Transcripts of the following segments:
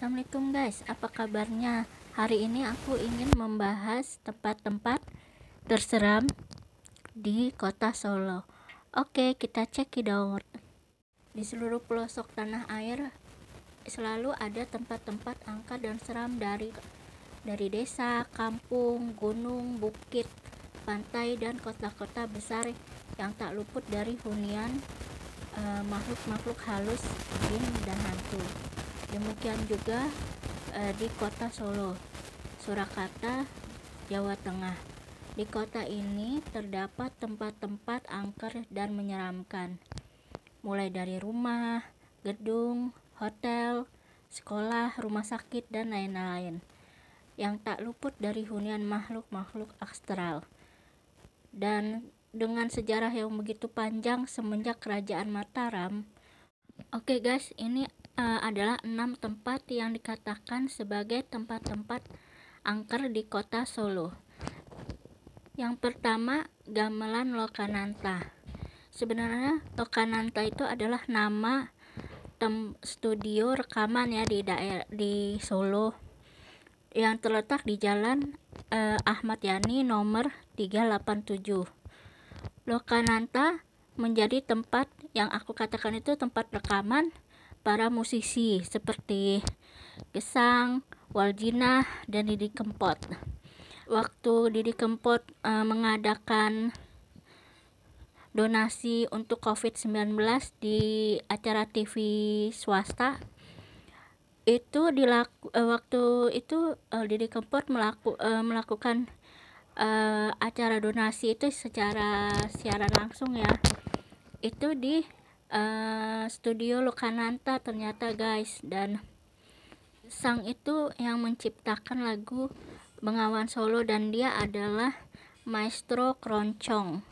Assalamualaikum guys, apa kabarnya? Hari ini aku ingin membahas tempat-tempat terseram di kota Solo. Oke, kita cekidot. Di seluruh pelosok tanah air selalu ada tempat-tempat angka dan seram dari dari desa, kampung, gunung, bukit, pantai dan kota-kota besar yang tak luput dari hunian eh, makhluk-makhluk halus, jin dan hantu demikian juga e, di kota Solo Surakarta Jawa Tengah di kota ini terdapat tempat-tempat angker dan menyeramkan mulai dari rumah gedung hotel sekolah rumah sakit dan lain-lain yang tak luput dari hunian makhluk-makhluk astral dan dengan sejarah yang begitu panjang semenjak kerajaan Mataram. Oke okay guys, ini Eh, adalah enam tempat yang dikatakan sebagai tempat-tempat angker di kota Solo. Yang pertama, Gamelan Lokananta. Sebenarnya Lokananta itu adalah nama tem studio rekaman ya di daerah di Solo yang terletak di Jalan eh, Ahmad Yani nomor 387. Lokananta menjadi tempat yang aku katakan itu tempat rekaman para musisi seperti Gesang, Waljina, dan Didi Kempot. Waktu Didi Kempot e, mengadakan donasi untuk COVID-19 di acara TV swasta itu dilaku e, waktu itu e, Didi Kempot melaku, e, melakukan e, acara donasi itu secara siaran langsung ya. Itu di Eh, studio Lukananta ternyata guys dan Sang itu yang menciptakan lagu Bengawan Solo dan dia adalah maestro Kroncong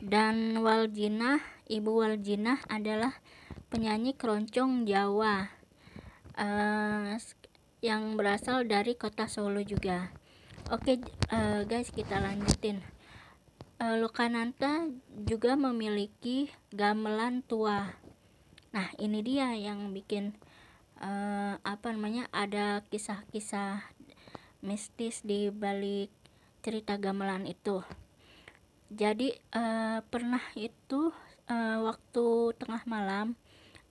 dan Waljina Ibu Waljina adalah penyanyi Kroncong Jawa uh, yang berasal dari kota Solo juga oke okay, uh, eh, guys kita lanjutin Eh, Lokananta juga memiliki gamelan tua. Nah, ini dia yang bikin uh, apa namanya? ada kisah-kisah mistis di balik cerita gamelan itu. Jadi uh, pernah itu uh, waktu tengah malam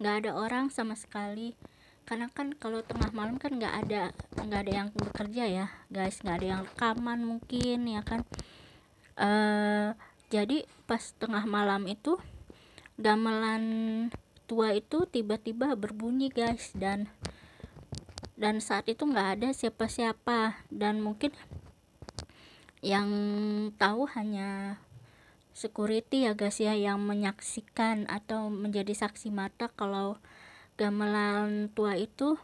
nggak ada orang sama sekali karena kan kalau tengah malam kan nggak ada nggak ada yang bekerja ya guys nggak ada yang rekaman mungkin ya kan Eh, jadi pas tengah malam itu gamelan tua itu tiba-tiba berbunyi guys dan dan saat itu nggak ada siapa-siapa dan mungkin yang tahu hanya security ya guys ya yang menyaksikan atau menjadi saksi mata kalau gamelan tua itu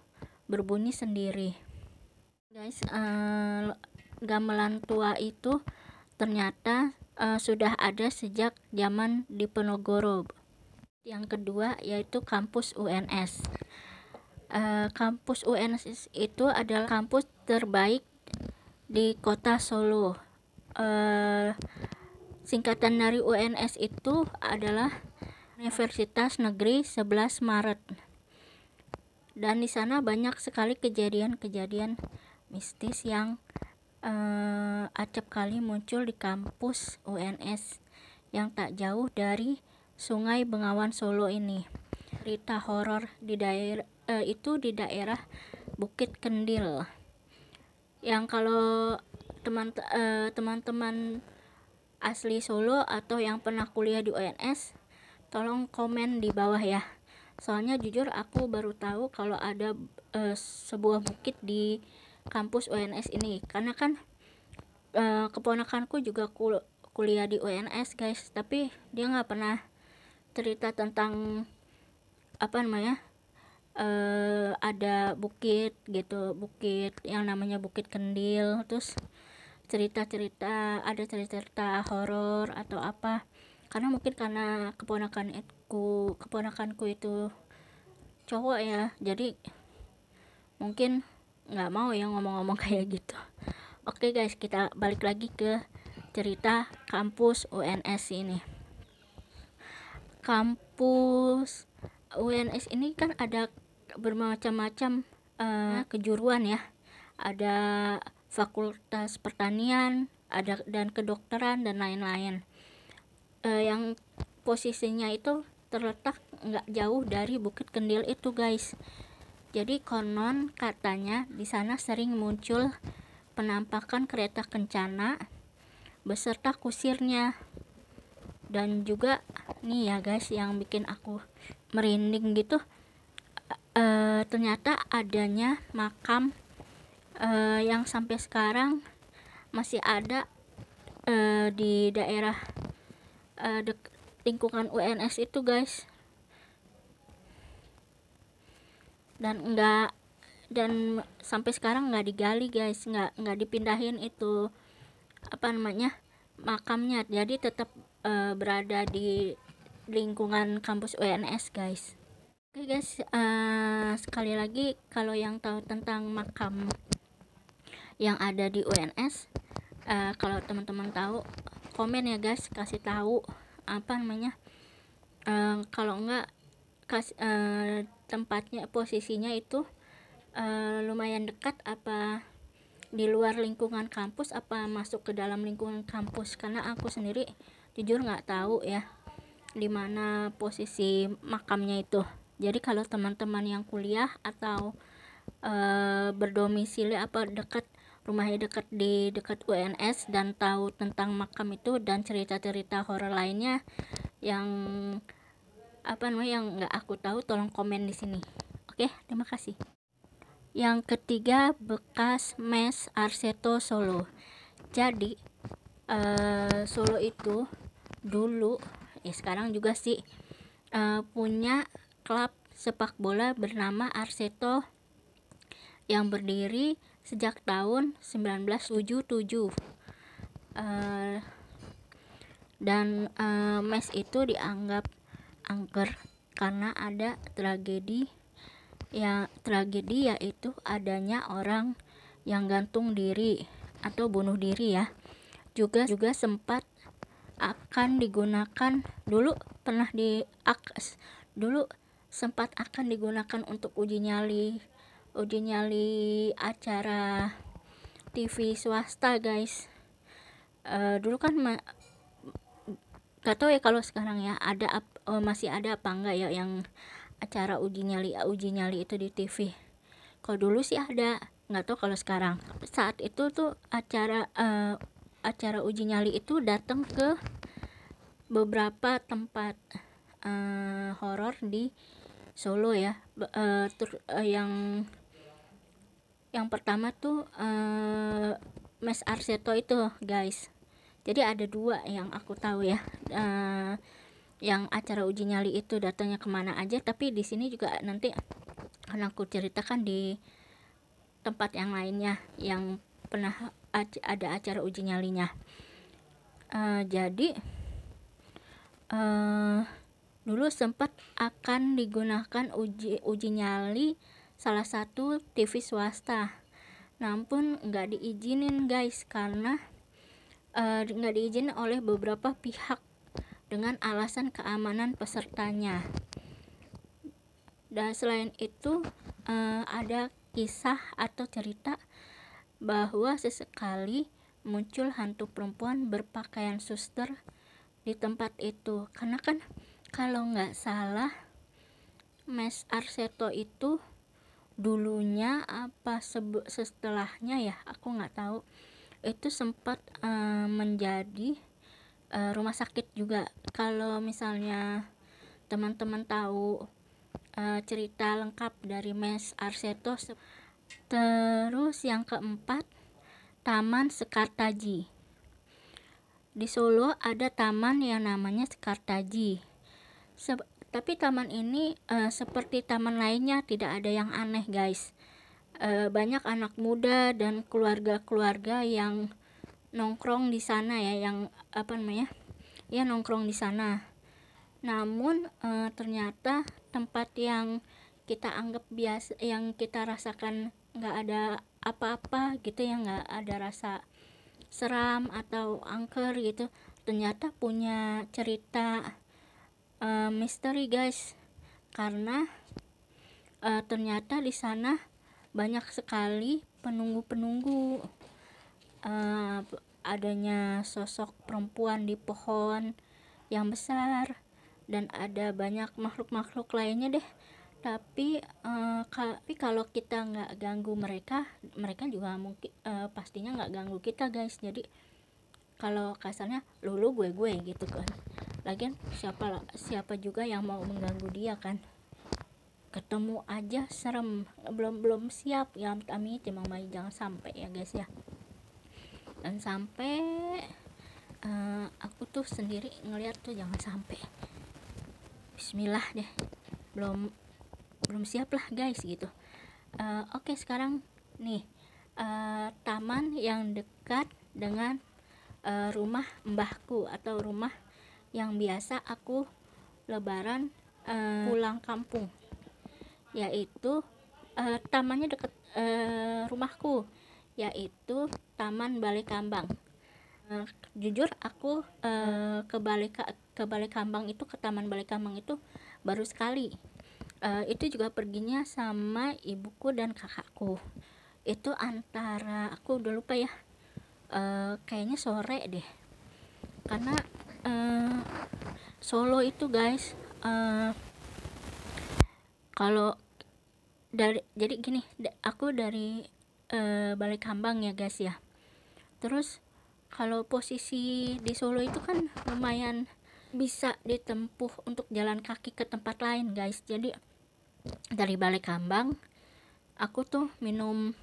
berbunyi sendiri guys uh, gamelan tua itu ternyata e, sudah ada sejak zaman Diponegoro. Yang kedua yaitu kampus UNS. E, eh, kampus UNS itu adalah kampus terbaik di kota Solo. E, singkatan dari UNS itu adalah Universitas Negeri 11 Maret. Dan di sana banyak sekali kejadian-kejadian mistis yang uh, acap kali muncul di kampus UNS yang tak jauh dari Sungai Bengawan Solo ini. Cerita horor di daerah eh, uh, itu di daerah Bukit Kendil. Yang kalau teman eh, teman-teman asli Solo atau yang pernah kuliah di UNS, tolong komen di bawah ya. Soalnya jujur aku baru tahu kalau ada uh, sebuah bukit di kampus UNS ini karena kan e, keponakanku juga kul kuliah di UNS guys tapi dia nggak pernah cerita tentang apa namanya e, ada bukit gitu bukit yang namanya bukit kendil terus cerita-cerita ada cerita-cerita horor atau apa karena mungkin karena keponakanku keponakanku itu cowok ya jadi mungkin nggak mau ya ngomong-ngomong kayak gitu oke okay guys kita balik lagi ke cerita kampus UNS ini kampus UNS ini kan ada bermacam-macam uh, kejuruan ya ada fakultas pertanian ada dan kedokteran dan lain-lain uh, yang posisinya itu terletak nggak jauh dari Bukit Kendil itu guys jadi konon katanya di sana sering muncul penampakan kereta kencana beserta kusirnya dan juga nih ya guys yang bikin aku merinding gitu e, ternyata adanya makam e, yang sampai sekarang masih ada e, di daerah e, lingkungan UNS itu guys dan enggak dan sampai sekarang enggak digali guys enggak nggak dipindahin itu apa namanya makamnya jadi tetap uh, eh, berada di lingkungan kampus UNS guys oke okay guys uh, sekali lagi kalau yang tahu tentang makam yang ada di UNS uh, eh, kalau teman-teman tahu komen ya guys kasih tahu apa namanya uh, kalau enggak kasih uh, tempatnya posisinya itu uh, lumayan dekat apa di luar lingkungan kampus apa masuk ke dalam lingkungan kampus karena aku sendiri jujur nggak tahu ya di mana posisi makamnya itu jadi kalau teman-teman yang kuliah atau e, berdomisili apa dekat rumahnya dekat di dekat UNS dan tahu tentang makam itu dan cerita-cerita horor lainnya yang apa namanya yang nggak aku tahu tolong komen di sini oke terima kasih yang ketiga bekas mes Arseto Solo jadi uh, Solo itu dulu ya sekarang juga sih uh, punya klub sepak bola bernama Arseto yang berdiri sejak tahun 1977 uh, eh, dan uh, mes itu dianggap angker karena ada tragedi ya tragedi yaitu adanya orang yang gantung diri atau bunuh diri ya juga juga sempat akan digunakan dulu pernah di dulu sempat akan digunakan untuk uji nyali uji nyali acara TV swasta guys uh, dulu kan gak tau ya kalau sekarang ya ada uh, masih ada apa enggak ya yang acara uji nyali eh, uji nyali itu di TV kalau dulu sih ada nggak tahu kalau sekarang saat itu tuh acara uh, acara uji nyali itu datang ke beberapa tempat uh, horor di Solo ya uh, tur uh, yang yang pertama tuh uh, Mas Arseto itu guys jadi ada dua yang aku tahu ya uh, yang acara uji nyali itu datangnya kemana aja tapi di sini juga nanti akan aku ceritakan di tempat yang lainnya yang pernah ada acara uji nyalinya uh, jadi uh, dulu sempat akan digunakan uji uji nyali salah satu TV swasta namun nggak diizinin guys karena eh, nggak uh, diizinin oleh beberapa pihak dengan alasan keamanan pesertanya. Dan selain itu uh, ada kisah atau cerita bahwa sesekali muncul hantu perempuan berpakaian suster di tempat itu karena kan kalau nggak salah Mes Arseto itu dulunya apa setelahnya ya aku nggak tahu itu sempat uh, menjadi uh, rumah sakit juga kalau misalnya teman-teman tahu uh, cerita lengkap dari Mes Arseto terus yang keempat Taman Sekartaji di Solo ada taman yang namanya Sekartaji Se tapi taman ini uh, seperti taman lainnya tidak ada yang aneh guys uh, banyak anak muda dan keluarga-keluarga yang nongkrong di sana ya yang apa namanya ya nongkrong di sana namun e, ternyata tempat yang kita anggap biasa yang kita rasakan nggak ada apa-apa gitu ya nggak ada rasa seram atau angker gitu ternyata punya cerita e, misteri guys karena e, ternyata di sana banyak sekali penunggu-penunggu uh, adanya sosok perempuan di pohon yang besar dan ada banyak makhluk-makhluk lainnya deh tapi uh, tapi kalau kita nggak ganggu mereka mereka juga mungkin uh, pastinya nggak ganggu kita guys jadi kalau kasarnya lulu gue gue gitu kan lagian siapa siapa juga yang mau mengganggu dia kan ketemu aja serem belum belum siap ya amit ya, amit emang jangan sampai ya guys ya dan sampai uh, aku tuh sendiri ngeliat tuh jangan sampai Bismillah deh belum belum siap lah guys gitu uh, oke okay, sekarang nih uh, taman yang dekat dengan uh, rumah mbahku atau rumah yang biasa aku lebaran uh, pulang kampung yaitu uh, tamannya dekat uh, rumahku yaitu Taman Balai Kambang. Uh, eh, jujur aku uh, ke Balai ke Balai Kambang itu ke Taman Balai Kambang itu baru sekali. Uh, itu juga perginya sama ibuku dan kakakku. Itu antara aku udah lupa ya. Uh, kayaknya sore deh. Karena uh, Solo itu guys uh, kalau dari jadi gini aku dari e, balik hambang ya guys ya terus kalau posisi di Solo itu kan lumayan bisa ditempuh untuk jalan kaki ke tempat lain guys jadi dari balik hambang aku tuh minum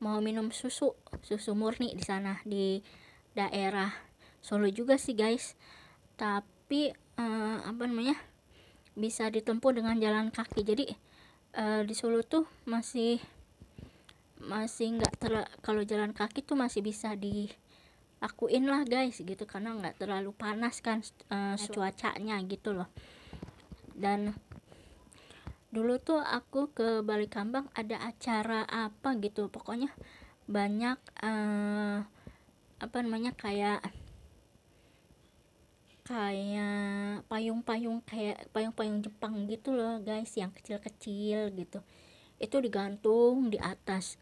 mau minum susu susu murni di sana di daerah Solo juga sih guys tapi e, apa namanya bisa ditempuh dengan jalan kaki jadi e, di Solo tuh masih masih nggak terlalu kalau jalan kaki tuh masih bisa dilakuin lah guys gitu karena nggak terlalu panas kan uh, cuacanya gitu loh dan dulu tuh aku ke Balikambang ada acara apa gitu pokoknya banyak uh, apa namanya kayak kayak payung-payung kayak payung-payung Jepang gitu loh guys yang kecil-kecil gitu itu digantung di atas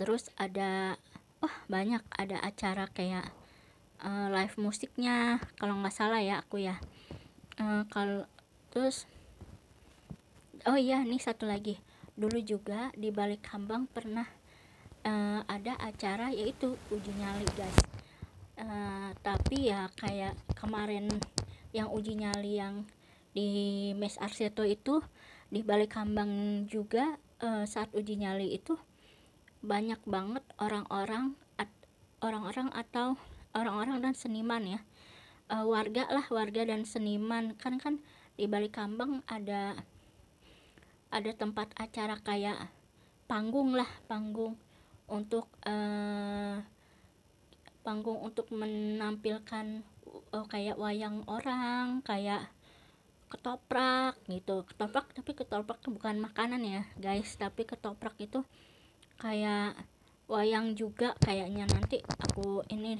terus ada wah banyak ada acara kayak uh, live musiknya kalau nggak salah ya aku ya uh, kalau terus oh iya nih satu lagi dulu juga di balik hambang pernah uh, ada acara yaitu uji nyali guys uh, tapi ya kayak kemarin yang uji nyali yang di Mes Arseto itu di balik hambang juga uh, saat uji nyali itu banyak banget orang-orang orang-orang atau orang-orang dan seniman ya e, warga lah warga dan seniman kan kan di balik kambang ada ada tempat acara kayak panggung lah panggung untuk e, panggung untuk menampilkan e, kayak wayang orang kayak ketoprak gitu ketoprak tapi ketoprak bukan makanan ya guys tapi ketoprak itu kayak wayang juga kayaknya nanti aku ini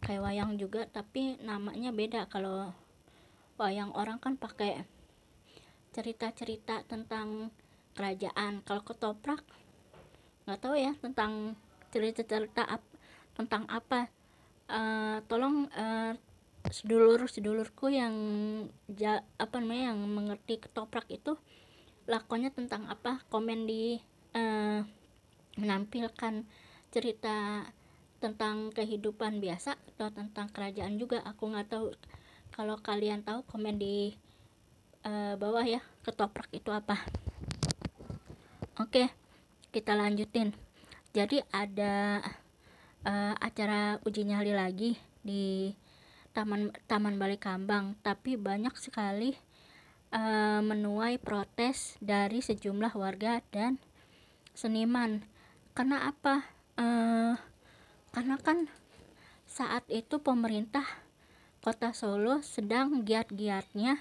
kayak wayang juga tapi namanya beda kalau wayang orang kan pakai cerita-cerita tentang kerajaan kalau ketoprak nggak tahu ya tentang cerita-cerita ap, tentang apa uh, tolong uh, eh, sedulur sedulurku yang ja, apa namanya yang mengerti ketoprak itu lakonnya tentang apa komen di uh, menampilkan cerita tentang kehidupan biasa atau tentang kerajaan juga aku nggak tahu kalau kalian tahu komen di uh, bawah ya ketoprak itu apa oke kita lanjutin jadi ada uh, acara uji nyali lagi di taman taman kambang tapi banyak sekali uh, menuai protes dari sejumlah warga dan seniman karena apa uh, karena kan saat itu pemerintah kota Solo sedang giat-giatnya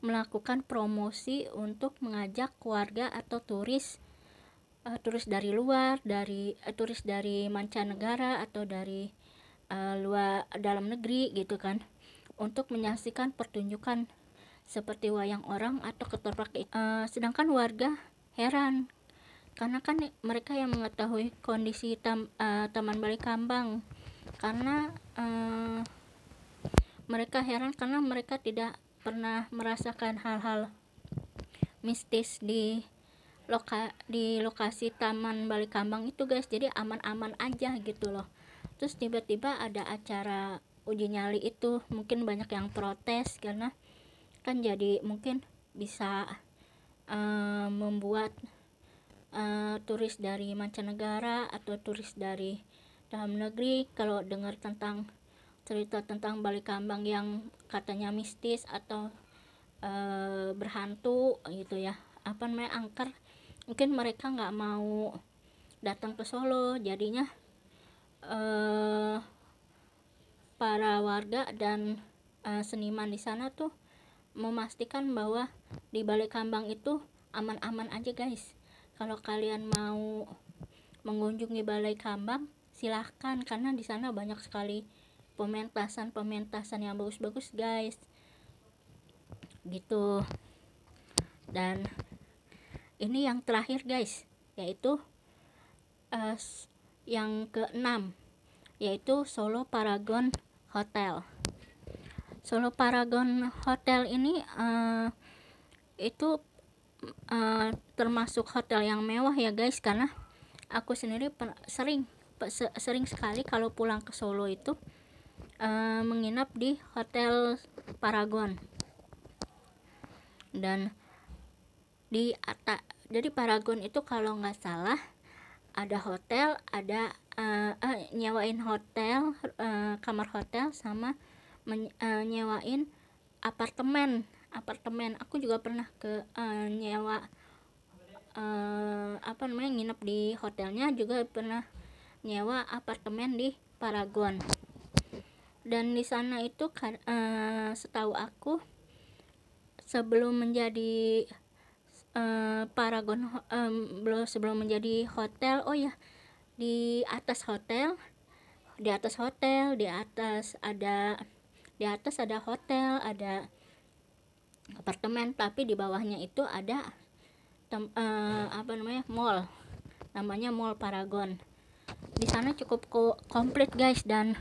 melakukan promosi untuk mengajak keluarga atau turis uh, turis dari luar dari uh, turis dari mancanegara atau dari uh, luar dalam negeri gitu kan untuk menyaksikan pertunjukan seperti wayang orang atau ketoprak uh, sedangkan warga heran karena kan mereka yang mengetahui kondisi tam, uh, taman balik kambang karena uh, mereka heran karena mereka tidak pernah merasakan hal-hal mistis di loka di lokasi taman balik kambang itu guys jadi aman-aman aja gitu loh terus tiba-tiba ada acara uji nyali itu mungkin banyak yang protes karena kan jadi mungkin bisa uh, membuat uh, turis dari mancanegara atau turis dari dalam negeri kalau dengar tentang cerita tentang balik kambang yang katanya mistis atau e, berhantu gitu ya apa namanya angker mungkin mereka nggak mau datang ke Solo jadinya e, para warga dan e, seniman di sana tuh memastikan bahwa di balik kambang itu aman-aman aja guys kalau kalian mau mengunjungi Balai Kambang silahkan karena di sana banyak sekali pementasan-pementasan yang bagus-bagus guys gitu dan ini yang terakhir guys yaitu uh, yang keenam yaitu Solo Paragon Hotel Solo Paragon Hotel ini uh, itu uh, termasuk hotel yang mewah ya guys karena aku sendiri per, sering per, sering sekali kalau pulang ke Solo itu uh, menginap di hotel Paragon dan di atas jadi Paragon itu kalau nggak salah ada hotel ada uh, uh, nyewain hotel uh, kamar hotel sama men, uh, nyewain apartemen apartemen aku juga pernah ke uh, nyewa uh, apa namanya nginep di hotelnya juga pernah nyewa apartemen di Paragon dan di sana itu uh, setahu aku sebelum menjadi uh, Paragon belum sebelum menjadi hotel oh ya di atas hotel di atas hotel di atas ada di atas ada hotel ada apartemen tapi di bawahnya itu ada tem, eh, apa namanya mall namanya mall Paragon di sana cukup ko komplit guys dan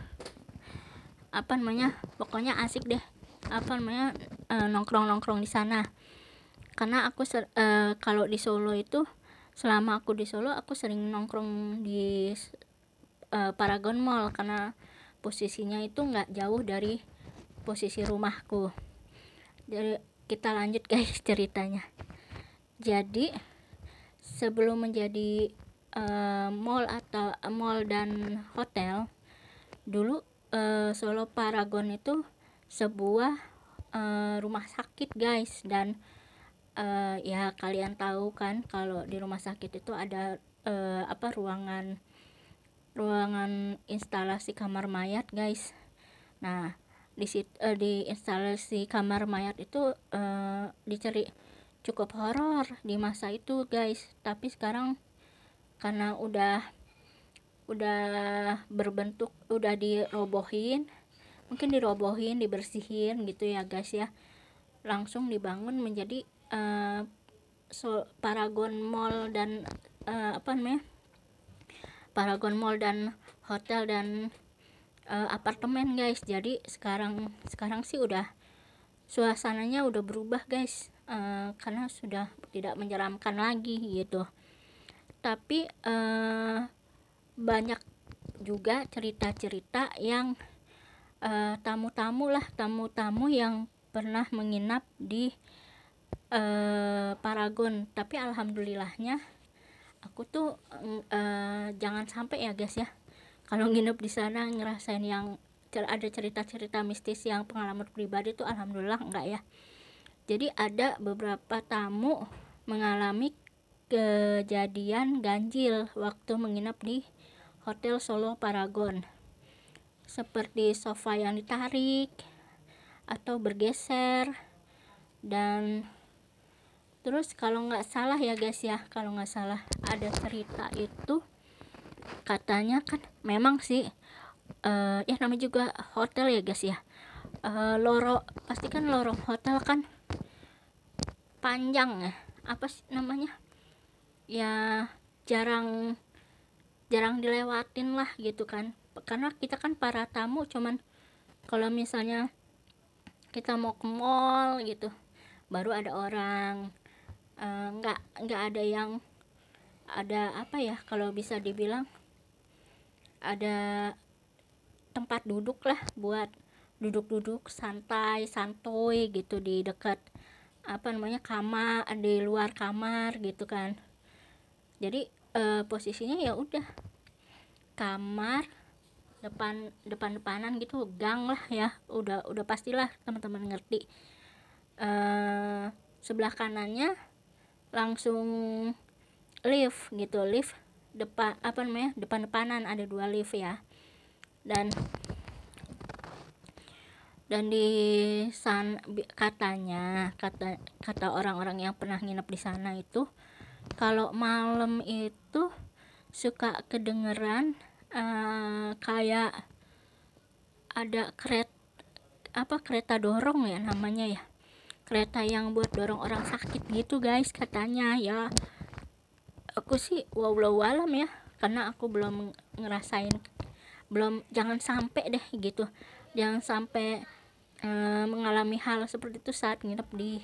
apa namanya pokoknya asik deh apa namanya eh, nongkrong nongkrong di sana karena aku eh, kalau di Solo itu selama aku di Solo aku sering nongkrong di eh, Paragon Mall karena posisinya itu nggak jauh dari posisi rumahku dari kita lanjut guys ceritanya jadi sebelum menjadi uh, mall atau uh, mall dan hotel dulu uh, Solo Paragon itu sebuah uh, rumah sakit guys dan uh, ya kalian tahu kan kalau di rumah sakit itu ada uh, apa ruangan ruangan instalasi kamar mayat guys nah di uh, eh, di instalasi kamar mayat itu uh, dicari cukup horor di masa itu guys tapi sekarang karena udah udah berbentuk udah dirobohin mungkin dirobohin dibersihin gitu ya guys ya langsung dibangun menjadi uh, so, Paragon Mall dan uh, apa namanya Paragon Mall dan hotel dan uh, apartemen guys jadi sekarang sekarang sih udah suasananya udah berubah guys uh, karena sudah tidak menyeramkan lagi gitu tapi uh, banyak juga cerita-cerita yang tamu-tamu lah tamu-tamu yang pernah menginap di uh, Paragon tapi alhamdulillahnya aku tuh uh, jangan sampai ya guys ya kalau nginep di sana ngerasain yang ada cerita-cerita mistis yang pengalaman pribadi tuh alhamdulillah enggak ya jadi ada beberapa tamu mengalami kejadian ganjil waktu menginap di Hotel Solo Paragon seperti sofa yang ditarik atau bergeser dan terus kalau nggak salah ya guys ya kalau nggak salah ada cerita itu katanya kan memang sih uh, ya namanya juga hotel ya guys ya uh, loro pasti kan lorong hotel kan panjang ya apa sih namanya ya jarang jarang dilewatin lah gitu kan karena kita kan para tamu cuman kalau misalnya kita mau ke mall gitu baru ada orang eh, nggak uh, nggak ada yang ada apa ya kalau bisa dibilang ada tempat duduk lah buat duduk-duduk santai santuy gitu di dekat apa namanya kamar di luar kamar gitu kan jadi e, posisinya ya udah kamar depan depan depanan gitu gang lah ya udah udah pastilah teman-teman ngerti e, sebelah kanannya langsung lift gitu lift depan apa namanya depan-depanan ada dua lift ya dan dan di san katanya kata kata orang-orang yang pernah nginep di sana itu kalau malam itu suka kedengeran uh, kayak ada kereta apa kereta dorong ya namanya ya kereta yang buat dorong orang sakit gitu guys katanya ya aku sih wow walam ya karena aku belum ngerasain belum jangan sampai deh gitu jangan sampai e, mengalami hal seperti itu saat nginep di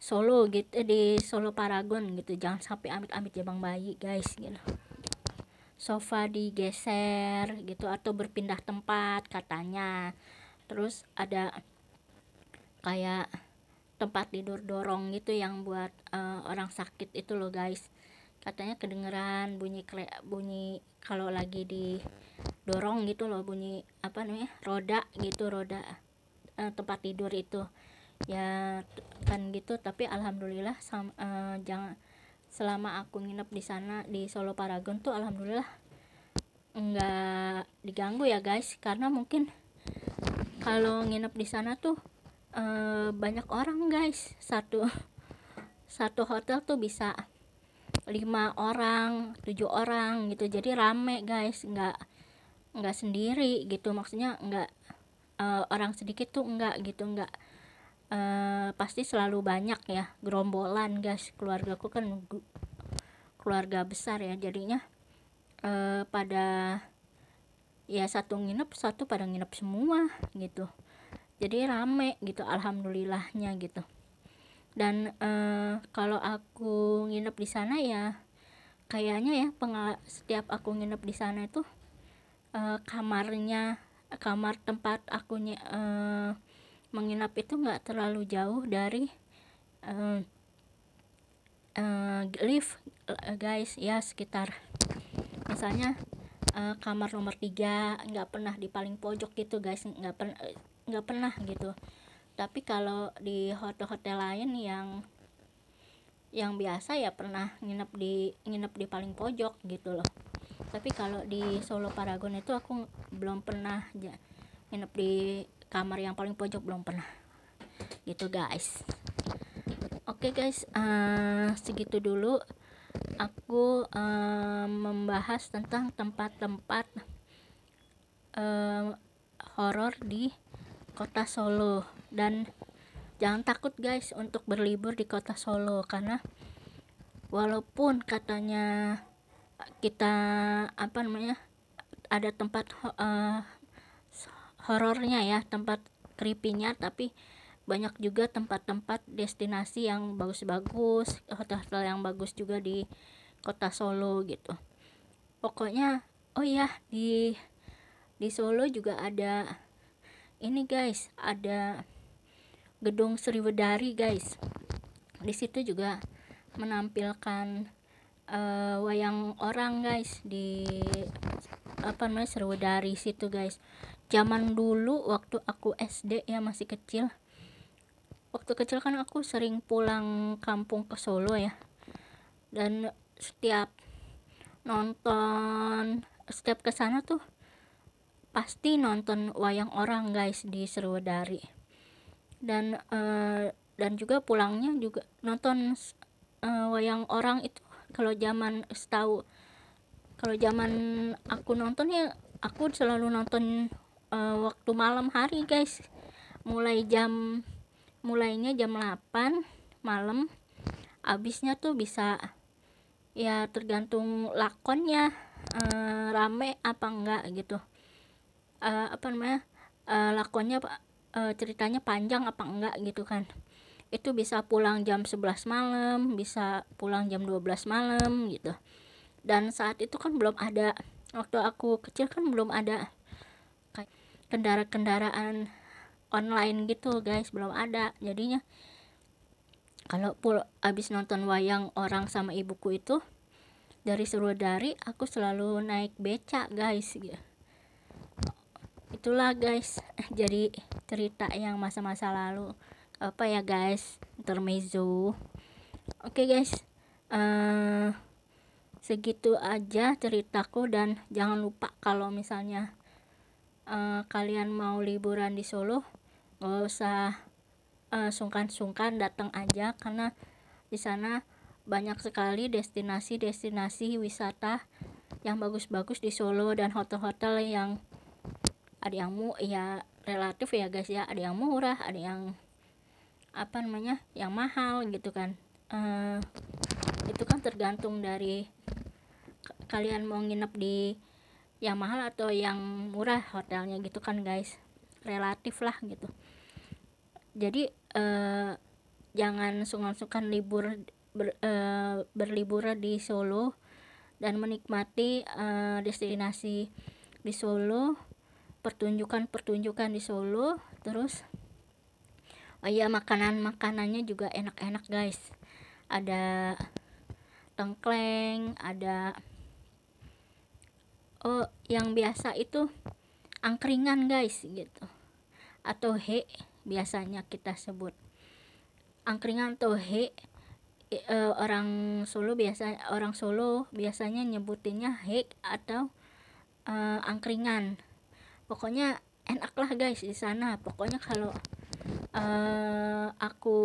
Solo gitu eh, di Solo Paragon gitu jangan sampai amit-amit ya bang bayi guys gitu sofa digeser gitu atau berpindah tempat katanya terus ada kayak tempat tidur dorong gitu yang buat uh, orang sakit itu loh guys katanya kedengeran bunyi kle, bunyi kalau lagi didorong gitu loh bunyi apa namanya roda gitu roda eh, tempat tidur itu ya kan gitu tapi alhamdulillah sama, eh, jangan selama aku nginep di sana di Solo Paragon tuh alhamdulillah enggak diganggu ya guys karena mungkin kalau nginep di sana tuh eh, banyak orang guys satu satu hotel tuh bisa lima orang tujuh orang gitu jadi rame guys nggak nggak sendiri gitu maksudnya nggak uh, orang sedikit tuh nggak gitu nggak uh, pasti selalu banyak ya gerombolan guys keluarga keluargaku kan keluarga besar ya jadinya uh, pada ya satu nginep satu pada nginep semua gitu jadi rame gitu alhamdulillahnya gitu dan uh, kalau aku nginep di sana ya kayaknya ya pengal setiap aku nginep di sana itu uh, kamarnya kamar tempat aku uh, eh, menginap itu nggak terlalu jauh dari uh, uh, lift guys ya sekitar misalnya uh, kamar nomor tiga nggak pernah di paling pojok gitu guys nggak pernah nggak pernah gitu tapi kalau di hotel-hotel lain yang yang biasa ya pernah nginep di nginep di paling pojok gitu loh tapi kalau di Solo Paragon itu aku belum pernah ya, nginep di kamar yang paling pojok belum pernah gitu guys oke okay guys uh, segitu dulu aku uh, membahas tentang tempat-tempat uh, horor di kota Solo dan jangan takut guys untuk berlibur di kota Solo karena walaupun katanya kita apa namanya ada tempat uh, horornya ya tempat creepy-nya tapi banyak juga tempat-tempat destinasi yang bagus-bagus hotel-hotel yang bagus juga di kota Solo gitu pokoknya oh ya di di Solo juga ada ini guys ada gedung Sriwedari guys di situ juga menampilkan uh, wayang orang guys di apa namanya Sriwedari situ guys zaman dulu waktu aku SD ya masih kecil waktu kecil kan aku sering pulang kampung ke Solo ya dan setiap nonton setiap kesana tuh pasti nonton wayang orang guys di Sriwedari dan uh, dan juga pulangnya juga nonton uh, wayang orang itu kalau zaman setahu kalau zaman aku nonton ya aku selalu nonton uh, waktu malam hari guys mulai jam mulainya jam 8 malam abisnya tuh bisa ya tergantung lakonnya uh, rame apa enggak gitu uh, apa namanya uh, lakonnya e, ceritanya panjang apa enggak gitu kan itu bisa pulang jam 11 malam bisa pulang jam 12 malam gitu dan saat itu kan belum ada waktu aku kecil kan belum ada kendara-kendaraan online gitu guys belum ada jadinya kalau pul abis nonton wayang orang sama ibuku itu dari dari aku selalu naik becak guys gitu itulah guys jadi cerita yang masa-masa lalu apa ya guys intermezzo oke okay guys uh, segitu aja ceritaku dan jangan lupa kalau misalnya uh, kalian mau liburan di Solo nggak usah eh, sungkan-sungkan uh, sungkan -sungkan datang aja karena di sana banyak sekali destinasi-destinasi wisata yang bagus-bagus di Solo dan hotel-hotel yang ada yang mu ya relatif ya guys ya ada yang murah ada yang apa namanya yang mahal gitu kan uh, itu kan tergantung dari kalian mau nginep di yang mahal atau yang murah hotelnya gitu kan guys relatif lah gitu jadi uh, jangan sungkan-sungkan libur ber, uh, eh, berlibur di Solo dan menikmati uh, destinasi di Solo pertunjukan-pertunjukan di Solo terus oh iya makanan-makanannya juga enak-enak guys ada tengkleng ada oh yang biasa itu angkringan guys gitu atau he biasanya kita sebut angkringan atau he e, orang Solo biasa orang Solo biasanya nyebutinnya he atau e, angkringan pokoknya enak lah guys di sana pokoknya kalau uh, aku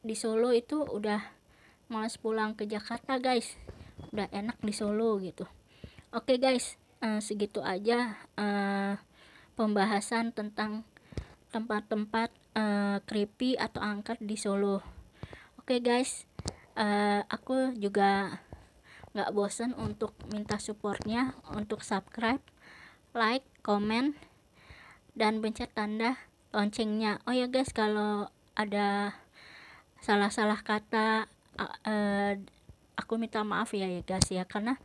di Solo itu udah males pulang ke Jakarta guys udah enak di Solo gitu oke okay, guys uh, segitu aja uh, pembahasan tentang tempat-tempat uh, creepy atau angker di Solo oke okay, guys uh, aku juga nggak bosen untuk minta supportnya untuk subscribe like, komen, dan pencet tanda loncengnya. Oh ya guys, kalau ada salah-salah kata, uh, uh, aku minta maaf ya ya guys ya karena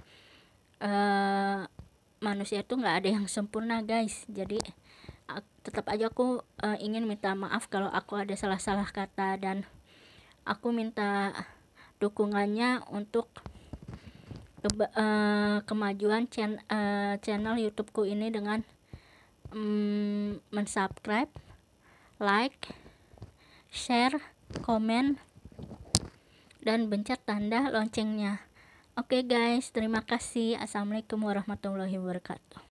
uh, manusia itu nggak ada yang sempurna guys. Jadi uh, tetap aja aku uh, ingin minta maaf kalau aku ada salah-salah kata dan aku minta dukungannya untuk ke, uh, eh, kemajuan chan, uh, channel YouTubeku ini dengan um, mensubscribe, like, share, komen, dan pencet tanda loncengnya. Oke okay guys, terima kasih. Assalamualaikum warahmatullahi wabarakatuh.